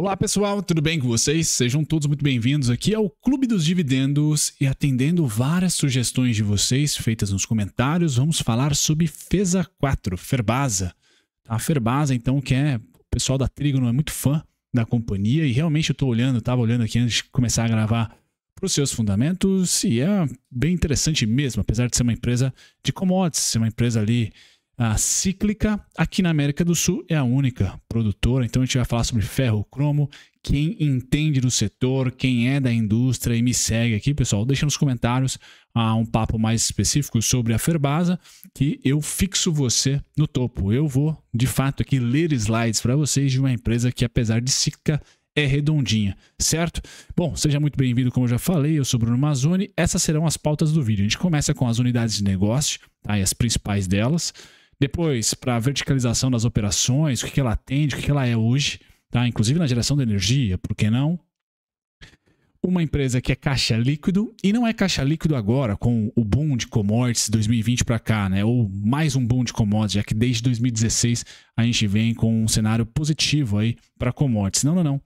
Olá pessoal, tudo bem com vocês? Sejam todos muito bem-vindos aqui ao Clube dos Dividendos e atendendo várias sugestões de vocês feitas nos comentários, vamos falar sobre FESA 4, Ferbasa. A Ferbasa, então, que é o pessoal da Trigo não é muito fã da companhia e realmente eu estou olhando, estava olhando aqui antes de começar a gravar para os seus fundamentos e é bem interessante mesmo, apesar de ser uma empresa de commodities, ser uma empresa ali a Cíclica, aqui na América do Sul, é a única produtora. Então a gente vai falar sobre ferro cromo. Quem entende do setor, quem é da indústria e me segue aqui, pessoal, deixa nos comentários ah, um papo mais específico sobre a Ferbasa, que eu fixo você no topo. Eu vou, de fato, aqui ler slides para vocês de uma empresa que, apesar de cíclica, é redondinha, certo? Bom, seja muito bem-vindo, como eu já falei, eu sou Bruno Mazzoni. Essas serão as pautas do vídeo. A gente começa com as unidades de negócio, tá? E as principais delas. Depois, para a verticalização das operações, o que, que ela atende, o que, que ela é hoje, tá? inclusive na geração de energia, por que não? Uma empresa que é caixa líquido, e não é caixa líquido agora, com o boom de commodities 2020 para cá, né? ou mais um boom de commodities, já que desde 2016 a gente vem com um cenário positivo aí para commodities. Não, não, não.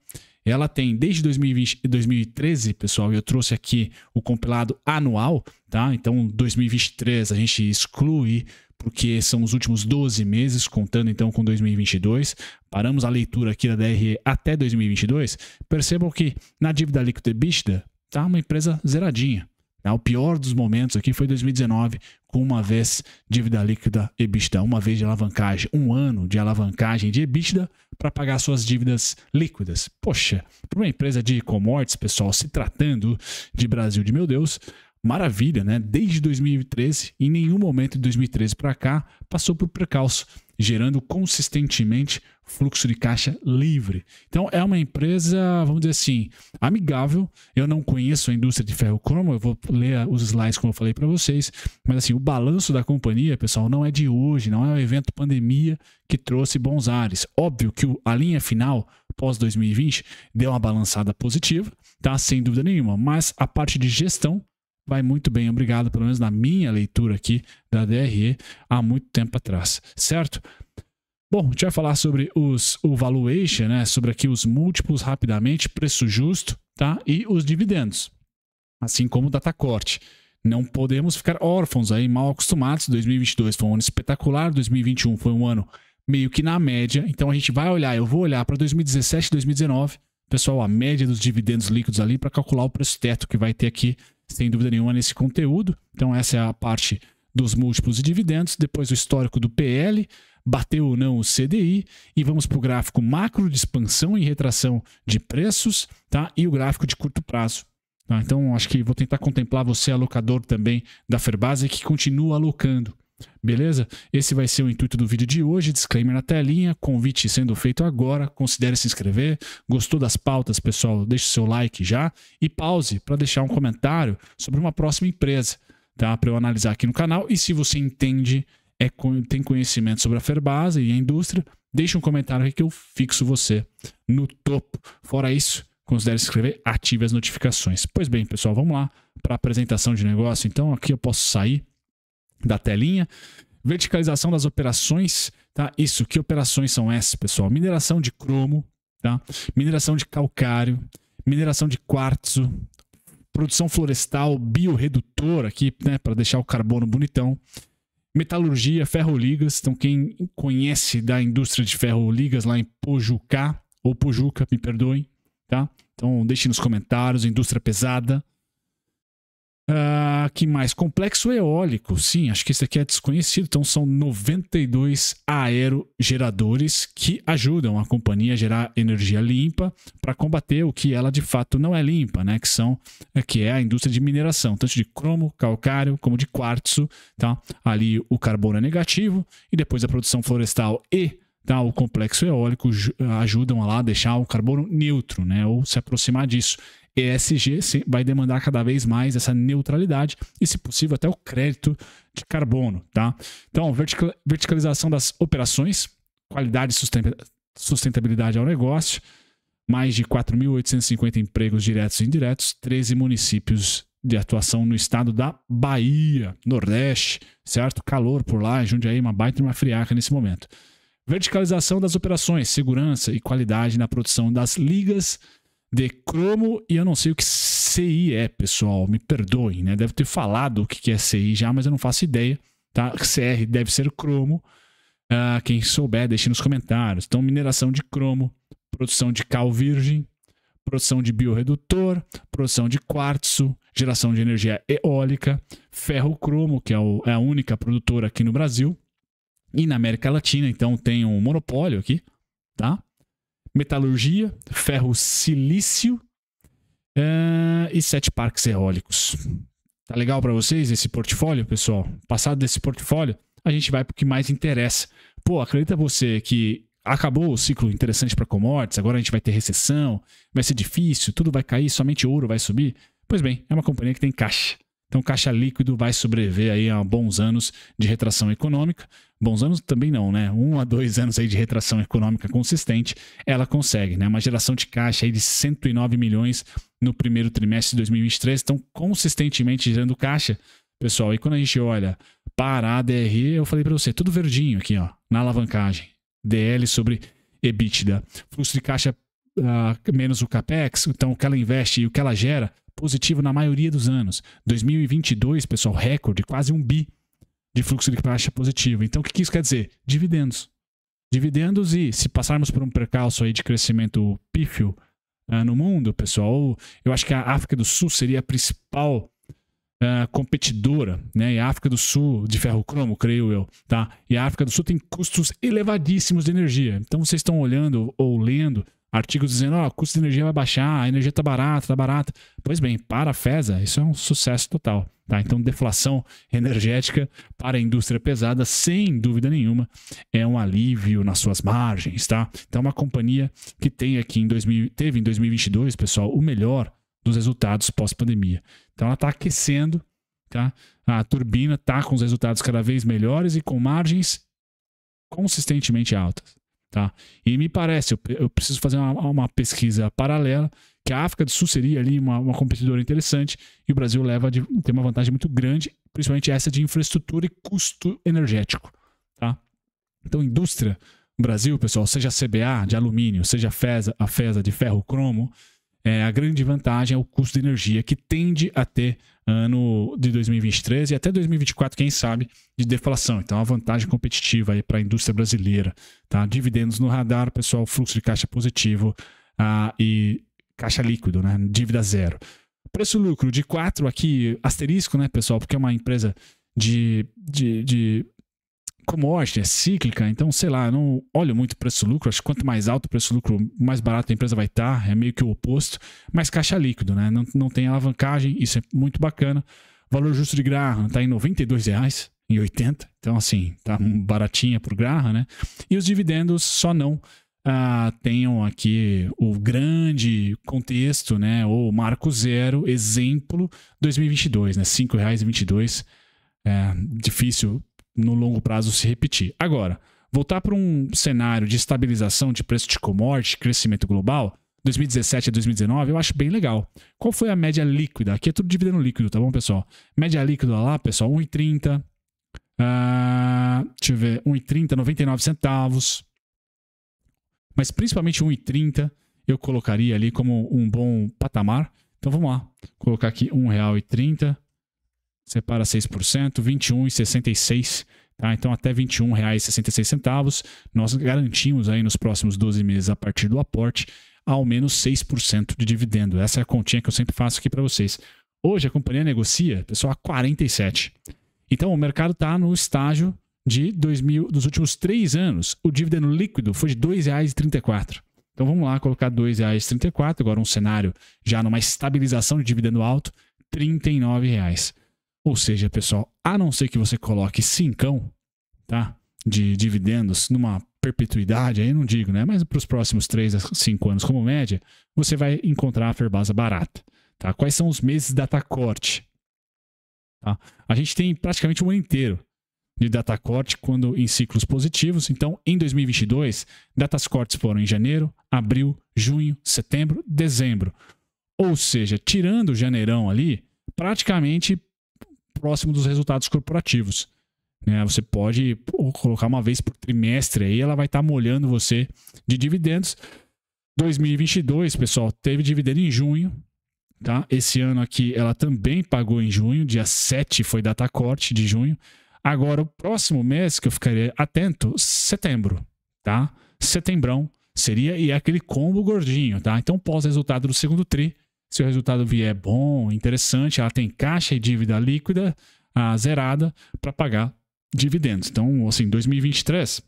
Ela tem desde 2020, 2013, pessoal, eu trouxe aqui o compilado anual, tá? Então, 2023 a gente exclui porque são os últimos 12 meses, contando então com 2022. Paramos a leitura aqui da DRE até 2022. Percebam que na dívida líquida EBITDA está uma empresa zeradinha. Tá? O pior dos momentos aqui foi 2019, com uma vez dívida líquida EBITDA, uma vez de alavancagem, um ano de alavancagem de EBITDA para pagar suas dívidas líquidas. Poxa, para uma empresa de commodities, pessoal, se tratando de Brasil de meu Deus, maravilha, né? Desde 2013, em nenhum momento de 2013 para cá, passou por precalço, gerando consistentemente fluxo de caixa livre. Então é uma empresa, vamos dizer assim, amigável. Eu não conheço a indústria de ferro cromo, eu vou ler os slides como eu falei para vocês, mas assim, o balanço da companhia, pessoal, não é de hoje, não é um evento pandemia que trouxe bons ares. Óbvio que a linha final pós 2020 deu uma balançada positiva, tá? Sem dúvida nenhuma, mas a parte de gestão vai muito bem, obrigado, pelo menos na minha leitura aqui da DRE há muito tempo atrás, certo? Bom, a gente vai falar sobre os, o valuation, né? sobre aqui os múltiplos rapidamente, preço justo tá? e os dividendos, assim como o data corte. Não podemos ficar órfãos aí, mal acostumados. 2022 foi um ano espetacular, 2021 foi um ano meio que na média. Então a gente vai olhar, eu vou olhar para 2017 2019, pessoal, a média dos dividendos líquidos ali para calcular o preço teto que vai ter aqui sem dúvida nenhuma, nesse conteúdo. Então, essa é a parte dos múltiplos e dividendos, depois o histórico do PL, bateu ou não o CDI, e vamos para o gráfico macro de expansão e retração de preços, tá? E o gráfico de curto prazo. Tá? Então, acho que vou tentar contemplar você, alocador também da Ferbase, que continua alocando. Beleza? Esse vai ser o intuito do vídeo de hoje. Disclaimer na telinha, convite sendo feito agora. Considere se inscrever. Gostou das pautas, pessoal? Deixe seu like já e pause para deixar um comentário sobre uma próxima empresa, tá? Para eu analisar aqui no canal. E se você entende, é, tem conhecimento sobre a Ferbasa e a indústria, deixe um comentário aqui que eu fixo você no topo. Fora isso, considere se inscrever, ative as notificações. Pois bem, pessoal, vamos lá para apresentação de negócio. Então aqui eu posso sair da telinha. Verticalização das operações, tá? Isso, que operações são essas, pessoal? Mineração de cromo, tá? Mineração de calcário, mineração de quartzo, produção florestal, bioredutor aqui, né, para deixar o carbono bonitão. Metalurgia, ferroligas, então quem conhece da indústria de ferroligas lá em Pojucá, ou Pojuca, me perdoem, tá? Então deixe nos comentários, indústria pesada, Uh, que mais? Complexo eólico. Sim, acho que esse aqui é desconhecido. Então, são 92 aerogeradores que ajudam a companhia a gerar energia limpa para combater o que ela de fato não é limpa, né? Que, são, é, que é a indústria de mineração, tanto de cromo, calcário, como de quartzo. Tá? Ali o carbono é negativo e depois a produção florestal e tá, o complexo eólico ah, ajudam a lá deixar o carbono neutro, né? Ou se aproximar disso. ESG vai demandar cada vez mais essa neutralidade e, se possível, até o crédito de carbono. Tá? Então, verticalização das operações, qualidade e sustentabilidade ao negócio, mais de 4.850 empregos diretos e indiretos, 13 municípios de atuação no estado da Bahia, Nordeste, certo? Calor por lá, Jundiaí, uma baita e uma friaca nesse momento. Verticalização das operações, segurança e qualidade na produção das ligas de cromo e eu não sei o que CI é, pessoal. Me perdoem, né? Deve ter falado o que é CI já, mas eu não faço ideia, tá? CR deve ser cromo. Uh, quem souber, deixe nos comentários. Então, mineração de cromo, produção de cal virgem, produção de biorredutor, produção de quartzo, geração de energia eólica, ferro cromo, que é, o, é a única produtora aqui no Brasil e na América Latina, então tem um monopólio aqui, tá? metalurgia, ferro silício uh, e sete parques eólicos. Tá legal para vocês esse portfólio, pessoal? Passado desse portfólio, a gente vai para o que mais interessa. Pô, acredita você que acabou o ciclo interessante para commodities, agora a gente vai ter recessão, vai ser difícil, tudo vai cair, somente ouro vai subir? Pois bem, é uma companhia que tem caixa. Então, caixa líquido vai sobreviver aí a bons anos de retração econômica bons anos também não, né? Um a dois anos aí de retração econômica consistente, ela consegue, né? Uma geração de caixa aí de 109 milhões no primeiro trimestre de 2023, estão consistentemente gerando caixa, pessoal. E quando a gente olha para a DRE, eu falei para você, tudo verdinho aqui, ó, na alavancagem. DL sobre EBITDA. Fluxo de caixa uh, menos o CAPEX, então o que ela investe e o que ela gera, positivo na maioria dos anos. 2022, pessoal, recorde, quase um bi de fluxo de caixa positivo. Então, o que, isso quer dizer? Dividendos. Dividendos e, se passarmos por um percalço aí de crescimento pífio uh, no mundo, pessoal, eu acho que a África do Sul seria a principal uh, competidora, né? E a África do Sul, de ferro cromo, creio eu, tá? E a África do Sul tem custos elevadíssimos de energia. Então, vocês estão olhando ou lendo artigos dizendo, ó, oh, o custo de energia vai baixar, a energia tá barata, tá barata. Pois bem, para a FESA, isso é um sucesso total, tá? Então, deflação energética para a indústria pesada, sem dúvida nenhuma, é um alívio nas suas margens, tá? Então, é uma companhia que tem aqui em 2000, teve em 2022, pessoal, o melhor dos resultados pós-pandemia. Então, ela está aquecendo, tá? A turbina está com os resultados cada vez melhores e com margens consistentemente altas. Tá? E me parece, eu, eu preciso fazer uma, uma, pesquisa paralela, que a África do Sul seria ali uma, uma competidora interessante e o Brasil leva de, tem uma vantagem muito grande, principalmente essa de infraestrutura e custo energético. Tá? Então, indústria, Brasil, pessoal, seja a CBA de alumínio, seja a FESA, a FESA de ferro cromo, é, a grande vantagem é o custo de energia, que tende a ter ano de 2023 e até 2024, quem sabe, de deflação. Então, é uma vantagem competitiva aí para a indústria brasileira. Tá? Dividendos no radar, pessoal, fluxo de caixa positivo ah, e caixa líquido, né? dívida zero. Preço-lucro de 4 aqui, asterisco, né, pessoal, porque é uma empresa de, de, de commodity, é cíclica, então sei lá, não olho muito preço-lucro, acho que quanto mais alto o preço-lucro, mais barato a empresa vai estar, tá, é meio que o oposto, mas caixa líquido, né? Não, não tem alavancagem, isso é muito bacana. Valor justo de Graham está em R$ reais em 80, então assim, tá baratinha por Graham, né? E os dividendos só não ah, tenham aqui o grande contexto, né? Ou marco zero, exemplo, 2022, né? R$ 5,22. É difícil no longo prazo se repetir. Agora, voltar para um cenário de estabilização de preço de commodity, crescimento global, 2017 a 2019, eu acho bem legal. Qual foi a média líquida? Aqui é tudo dividendo líquido, tá bom, pessoal? Média líquida lá, pessoal, 1,30. Uh, ah, deixa eu ver, 1,30, 99 centavos. Mas principalmente 1,30 eu colocaria ali como um bom patamar. Então vamos lá, colocar aqui R$1,30 separa 6%, 21,66. Tá? Então, até R$ 21,66, nós garantimos aí nos próximos 12 meses, a partir do aporte, ao menos 6% de dividendo. Essa é a continha que eu sempre faço aqui para vocês. Hoje, a companhia negocia, pessoal, a 47. Então, o mercado está no estágio de 2000, dos últimos três anos. O dividendo líquido foi de R$ 2,34. Então, vamos lá colocar R$ 2,34. Agora, um cenário já numa estabilização de dividendo alto, R$ 39,00. Ou seja, pessoal, a não ser que você coloque cincão, tá? De dividendos numa perpetuidade, aí não digo, né? Mas para os próximos 3 a 5 anos como média, você vai encontrar a Ferbasa barata. Tá? Quais são os meses de data corte? Tá? A gente tem praticamente o um ano inteiro de data corte quando em ciclos positivos. Então, em 2022, datas cortes foram em janeiro, abril, junho, setembro, dezembro. Ou seja, tirando o janeirão ali, praticamente próximo dos resultados corporativos. Né? Você pode pô, colocar uma vez por trimestre aí, ela vai estar tá molhando você de dividendos. 2022, pessoal, teve dividendo em junho, tá? Esse ano aqui ela também pagou em junho, dia 7 foi data corte de junho. Agora o próximo mês que eu ficaria atento, setembro, tá? Setembrão seria e é aquele combo gordinho, tá? Então pós resultado do segundo tri, se o resultado vier bom, interessante, ela tem caixa e dívida líquida zerada para pagar dividendos. Então, assim, 2023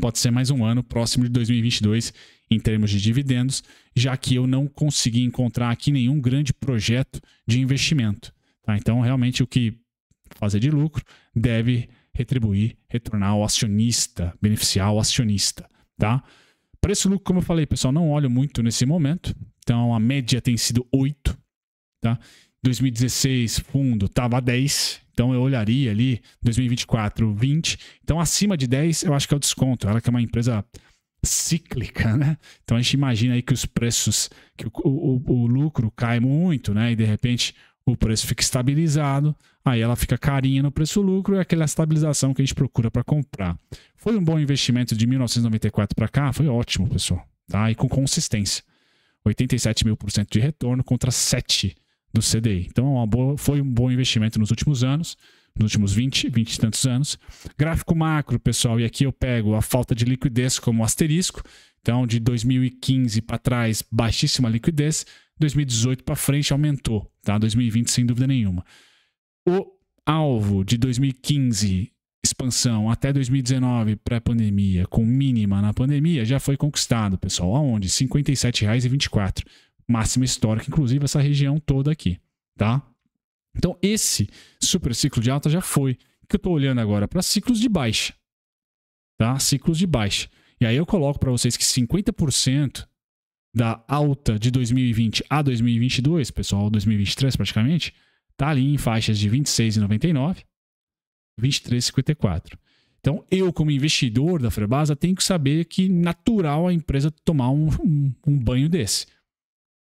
pode ser mais um ano próximo de 2022 em termos de dividendos, já que eu não consegui encontrar aqui nenhum grande projeto de investimento. Tá? Então, realmente, o que fazer de lucro deve retribuir, retornar ao acionista, beneficiar o acionista. Tá? Preço lucro, como eu falei, pessoal, não olho muito nesse momento, então a média tem sido 8, tá? 2016 fundo tava 10, então eu olharia ali 2024 20. Então acima de 10 eu acho que é o desconto. Ela que é uma empresa cíclica, né? Então a gente imagina aí que os preços, que o, o, o lucro cai muito, né? E de repente o preço fica estabilizado, aí ela fica carinha no preço-lucro, é aquela estabilização que a gente procura para comprar. Foi um bom investimento de 1994 para cá, foi ótimo, pessoal, tá? E com consistência. 87 mil por cento de retorno contra 7 do CDI. Então é boa, foi um bom investimento nos últimos anos, nos últimos 20, 20 e tantos anos. Gráfico macro, pessoal, e aqui eu pego a falta de liquidez como asterisco. Então, de 2015 para trás, baixíssima liquidez. 2018 para frente aumentou, tá? 2020 sem dúvida nenhuma. O alvo de 2015 expansão até 2019, pré-pandemia, com mínima na pandemia, já foi conquistado, pessoal. Aonde? R$ 57,24. Máxima histórica, inclusive essa região toda aqui, tá? Então, esse super ciclo de alta já foi. O que eu estou olhando agora? Para ciclos de baixa, tá? Ciclos de baixa. E aí eu coloco para vocês que 50% da alta de 2020 a 2022, pessoal, 2023 praticamente, tá ali em faixas de 26,99 23,54. Então, eu, como investidor da Frebasa, tenho que saber que natural a empresa tomar um, um, um banho desse,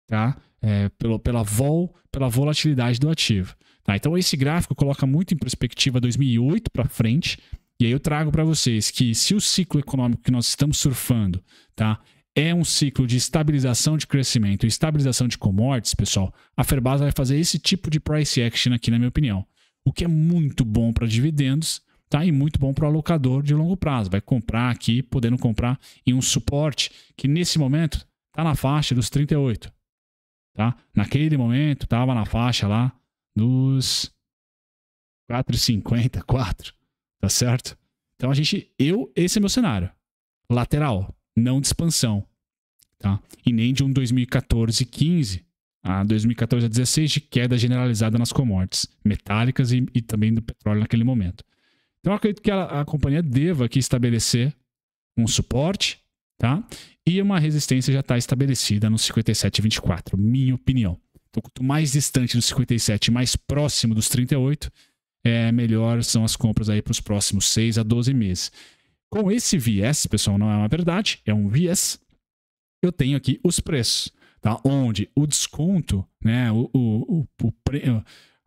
tá? É, pelo, pela, vol, pela volatilidade do ativo. Tá? Então, esse gráfico coloca muito em perspectiva 2008 para frente. E aí eu trago para vocês que se o ciclo econômico que nós estamos surfando tá, é um ciclo de estabilização de crescimento e estabilização de commodities, pessoal, a Ferbasa vai fazer esse tipo de price action aqui, na minha opinião o que é muito bom para dividendos tá? e muito bom para o alocador de longo prazo. Vai comprar aqui, podendo comprar em um suporte que nesse momento está na faixa dos 38. Tá? Naquele momento estava na faixa lá dos 4,50, 4, tá certo? Então a gente, eu, esse é meu cenário. Lateral, não de expansão, tá? E nem de um 2014, 15, a 2014 a 16 de queda generalizada nas commodities metálicas e, e também do petróleo naquele momento. Então, acredito que a, a, companhia deva aqui estabelecer um suporte, tá? E uma resistência já está estabelecida no 57,24, minha opinião. Então, quanto mais distante do 57, mais próximo dos 38, é, melhor são as compras aí para os próximos 6 a 12 meses. Com esse viés, pessoal, não é uma verdade, é um viés, eu tenho aqui os preços tá? onde o desconto, né, o, o, o, o pre...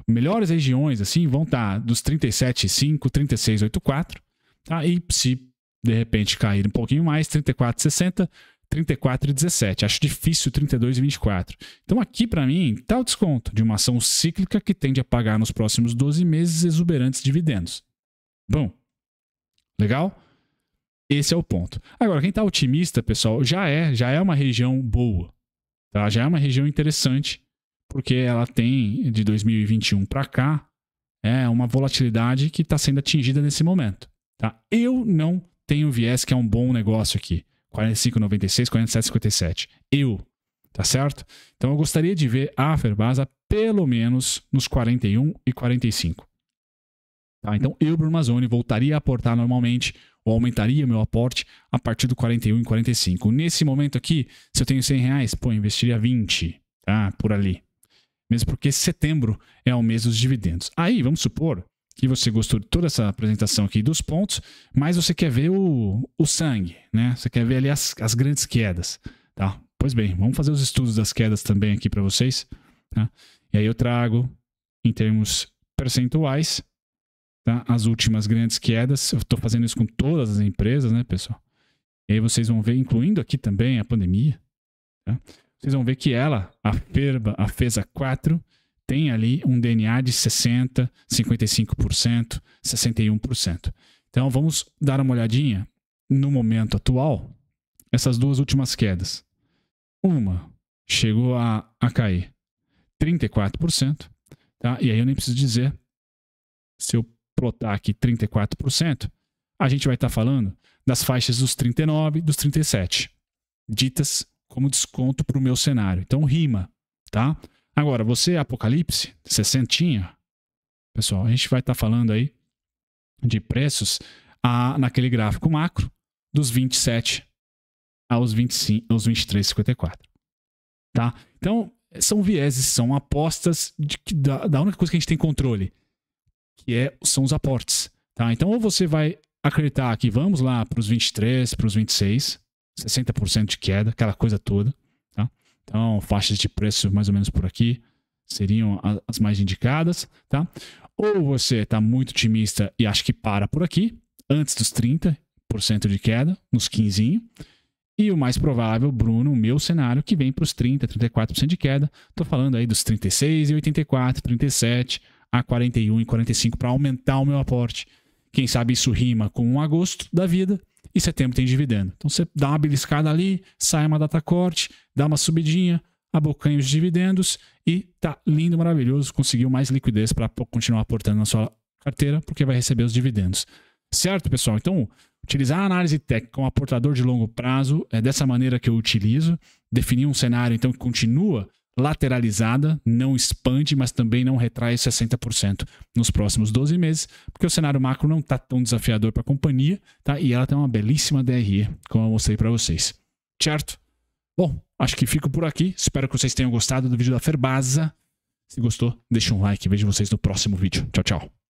melhores regiões assim vão estar tá dos 37,5, 36,84, tá? e se de repente cair um pouquinho mais, 34,60, 34,17. Acho difícil 32,24. Então aqui para mim tá o desconto de uma ação cíclica que tende a pagar nos próximos 12 meses exuberantes dividendos. Bom, legal? Esse é o ponto. Agora, quem está otimista, pessoal, já é, já é uma região boa, ela tá? Já é uma região interessante, porque ela tem, de 2021 para cá, é uma volatilidade que está sendo atingida nesse momento. Tá? Eu não tenho viés que é um bom negócio aqui. 45,96, 47,57. Eu, tá certo? Então eu gostaria de ver a Ferbasa pelo menos nos 41 e 45. Tá? Então eu, Bruno Mazzoni, voltaria a aportar normalmente ou aumentaria meu aporte a partir do 41 e 45. Nesse momento aqui, se eu tenho 100 reais, pô, investiria 20, tá? Por ali. Mesmo porque setembro é o mês dos dividendos. Aí, vamos supor que você gostou de toda essa apresentação aqui dos pontos, mas você quer ver o, o sangue, né? Você quer ver ali as, as grandes quedas, tá? Pois bem, vamos fazer os estudos das quedas também aqui para vocês, tá? E aí eu trago em termos percentuais tá? as últimas grandes quedas. Eu estou fazendo isso com todas as empresas, né, pessoal? E aí vocês vão ver, incluindo aqui também a pandemia, tá? vocês vão ver que ela, a FERBA, a FESA 4, tem ali um DNA de 60%, 55%, 61%. Então vamos dar uma olhadinha no momento atual, essas duas últimas quedas. Uma chegou a, a cair 34%, tá? E aí eu nem preciso dizer, se eu plotar aqui 34%, a gente vai estar tá falando das faixas dos 39 dos 37, ditas como desconto para o meu cenário. Então rima, tá? Agora, você é Apocalipse, 60, pessoal, a gente vai estar tá falando aí de preços a, naquele gráfico macro dos 27 aos 25, aos 23,54. Tá? Então, são vieses, são apostas de da, da única coisa que a gente tem controle que é, são os aportes. Tá? Então, ou você vai acreditar que vamos lá para os 23, para os 26, 60% de queda, aquela coisa toda. Tá? Então, faixas de preço mais ou menos por aqui seriam as mais indicadas. Tá? Ou você está muito otimista e acha que para por aqui, antes dos 30% de queda, nos 15%. E o mais provável, Bruno, o meu cenário, que vem para os 30%, 34% de queda. Estou falando aí dos 36% e 84%, 37% a 41 e 45 para aumentar o meu aporte. Quem sabe isso rima com um agosto da vida e setembro tem dividendo. Então você dá uma beliscada ali, sai uma data corte, dá uma subidinha, abocanha os dividendos e tá lindo, maravilhoso, conseguiu mais liquidez para continuar aportando na sua carteira porque vai receber os dividendos. Certo, pessoal? Então, utilizar a análise técnica como aportador de longo prazo é dessa maneira que eu utilizo, definir um cenário então que continua lateralizada, não expande, mas também não retrai 60% nos próximos 12 meses, porque o cenário macro não está tão desafiador para a companhia, tá? E ela tem uma belíssima DRE, como eu mostrei para vocês. Certo? Bom, acho que fico por aqui. Espero que vocês tenham gostado do vídeo da Ferbasa. Se gostou, deixa um like. Vejo vocês no próximo vídeo. Tchau, tchau.